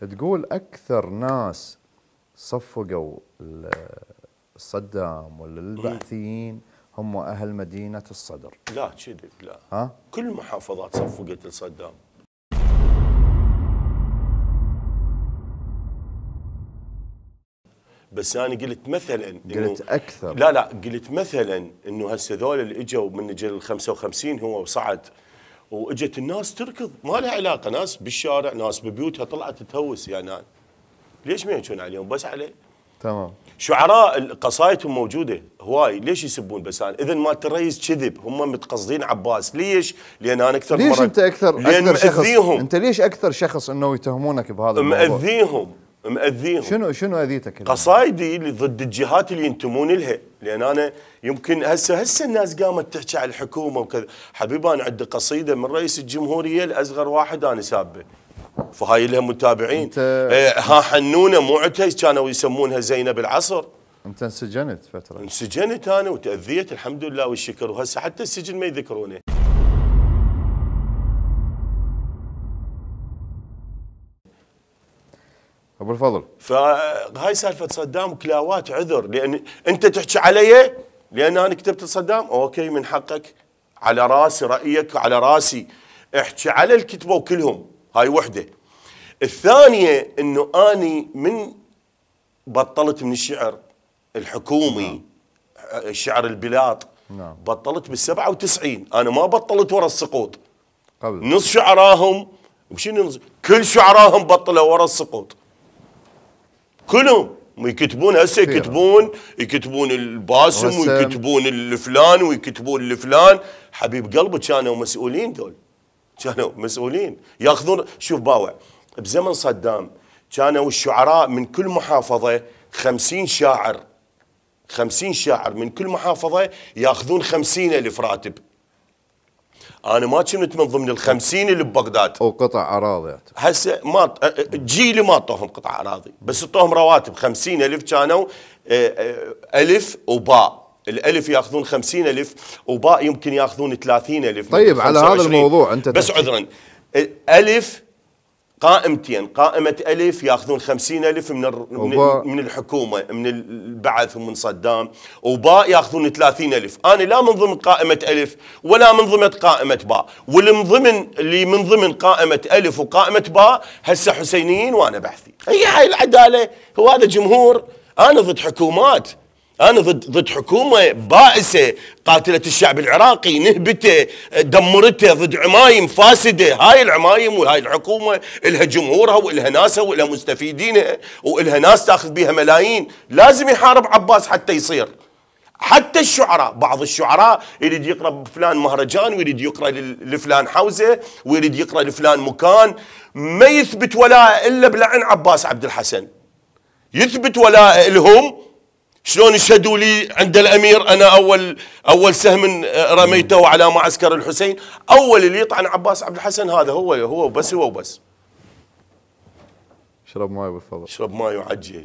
تقول اكثر ناس صفقوا الصدام ولا البعثيين هم اهل مدينه الصدر لا كذب لا ها؟ كل محافظات صفقت لصدام بس انا قلت مثلا قلت اكثر لا لا قلت مثلا انه هسه ذول اللي اجوا من جيل ال 55 هو وصعد واجت الناس تركض ما لها علاقه ناس بالشارع ناس ببيوتها طلعت تهوس يعني نان ليش ما يجون عليهم بس عليه تمام شعراء قصايدهم موجوده هواي ليش يسبون انا اذا ما الرئيس كذب هم متقصدين عباس ليش لان انا اكثر ليش مره انت اكثر اكثر شخص انت ليش اكثر شخص انه يتهمونك بهذا الموضوع مأذيهم مأذيهم شنو شنو اذيتك؟ قصايدي اللي ضد الجهات اللي ينتمون لها لان انا يمكن هسه هسه الناس قامت تحكي على الحكومه وكذا حبيبي انا عندي قصيده من رئيس الجمهوريه لاصغر واحد انا سابه فهاي لها متابعين انت إيه، ها حنونه مو عتيش كانوا يسمونها زينب العصر انت انسجنت فتره انسجنت انا وتاذيت الحمد لله والشكر وهسه حتى السجن ما يذكرونه ابو الفضل فهاي سالفه صدام كلاوات عذر لان انت تحكي علي لان انا كتبت صدام اوكي من حقك على راسي رايك على راسي احكي على الكتبه وكلهم هاي وحده الثانيه انه اني من بطلت من الشعر الحكومي نعم. شعر البلاط نعم. بطلت بال 97 انا ما بطلت ورا السقوط قبل. نص شعراهم وشنو كل شعراهم بطلوا ورا السقوط كلهم يكتبون هسه يكتبون يكتبون الباسم ويكتبون الفلان ويكتبون الفلان حبيب قلبه كانوا مسؤولين دول كانوا مسؤولين ياخذون شوف باوع بزمن صدام كانوا الشعراء من كل محافظه 50 شاعر 50 شاعر من كل محافظه ياخذون 50 الف راتب انا ما كنت من ضمن ال 50 اللي ببغداد او قطع اراضي هسه ما أه، أه، جيلي ما اعطوهم قطع اراضي بس اعطوهم رواتب 50 الف كانوا أه، الف وباء الالف ياخذون 50 الف وباء يمكن ياخذون 30 الف طيب على هذا الموضوع انت بس عذرا الف قائمتين قائمة ألف يأخذون خمسين ألف من, من, من الحكومة من البعث ومن صدام وباء يأخذون ثلاثين ألف أنا لا من ضمن قائمة ألف ولا من ضمن قائمة باء واللي من ضمن اللي من ضمن قائمة ألف وقائمة باء هسه حسينيين وأنا بحثي هي هاي العدالة هو هذا جمهور أنا ضد حكومات انا ضد ضد حكومه بائسه قاتله الشعب العراقي نهبته دمرته ضد عمايم فاسده هاي العمايم وهاي الحكومه الها جمهورها والها ناسها والها مستفيدينها والها ناس تاخذ بها ملايين لازم يحارب عباس حتى يصير حتى الشعراء بعض الشعراء يريد يقرا بفلان مهرجان ويريد يقرا لفلان حوزه ويريد يقرا لفلان مكان ما يثبت ولاء الا بلعن عباس عبد الحسن يثبت ولاء لهم شلون يشهدوا لي عند الامير انا اول اول سهم آه، رميته على معسكر الحسين اول اللي يطعن عباس عبد الحسن هذا هو هو بس هو بس شرب ماي بالفضل شرب ماي وعجل